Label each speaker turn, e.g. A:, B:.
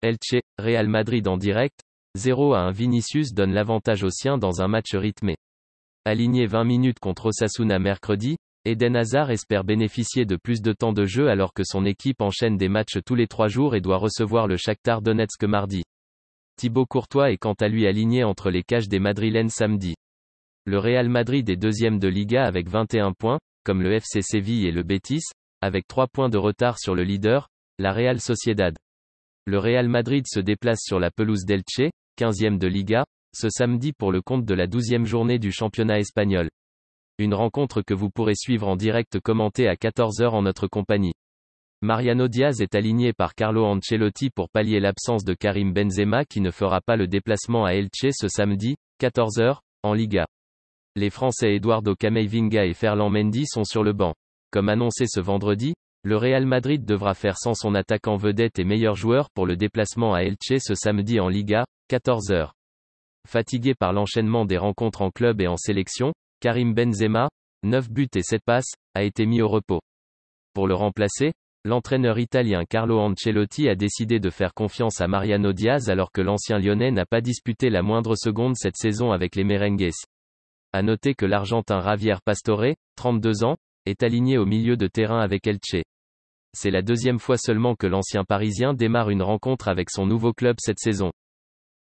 A: Elche, Real Madrid en direct, 0 à 1 Vinicius donne l'avantage au sien dans un match rythmé. Aligné 20 minutes contre Osasuna mercredi, Eden Hazard espère bénéficier de plus de temps de jeu alors que son équipe enchaîne des matchs tous les trois jours et doit recevoir le Shakhtar Donetsk mardi. Thibaut Courtois est quant à lui aligné entre les cages des Madrilènes samedi. Le Real Madrid est deuxième de Liga avec 21 points, comme le FC Séville et le Betis, avec 3 points de retard sur le leader, la Real Sociedad. Le Real Madrid se déplace sur la pelouse d'Elche, 15e de Liga, ce samedi pour le compte de la 12e journée du championnat espagnol. Une rencontre que vous pourrez suivre en direct commentée à 14h en notre compagnie. Mariano Diaz est aligné par Carlo Ancelotti pour pallier l'absence de Karim Benzema qui ne fera pas le déplacement à Elche ce samedi, 14h, en Liga. Les Français Eduardo Camavinga et Ferland Mendy sont sur le banc. Comme annoncé ce vendredi, le Real Madrid devra faire sans son attaquant vedette et meilleur joueur pour le déplacement à Elche ce samedi en Liga, 14h. Fatigué par l'enchaînement des rencontres en club et en sélection, Karim Benzema, 9 buts et 7 passes, a été mis au repos. Pour le remplacer, l'entraîneur italien Carlo Ancelotti a décidé de faire confiance à Mariano Diaz alors que l'ancien lyonnais n'a pas disputé la moindre seconde cette saison avec les Merengues. À noter que l'argentin Javier Pastore, 32 ans, est aligné au milieu de terrain avec Elche c'est la deuxième fois seulement que l'ancien Parisien démarre une rencontre avec son nouveau club cette saison.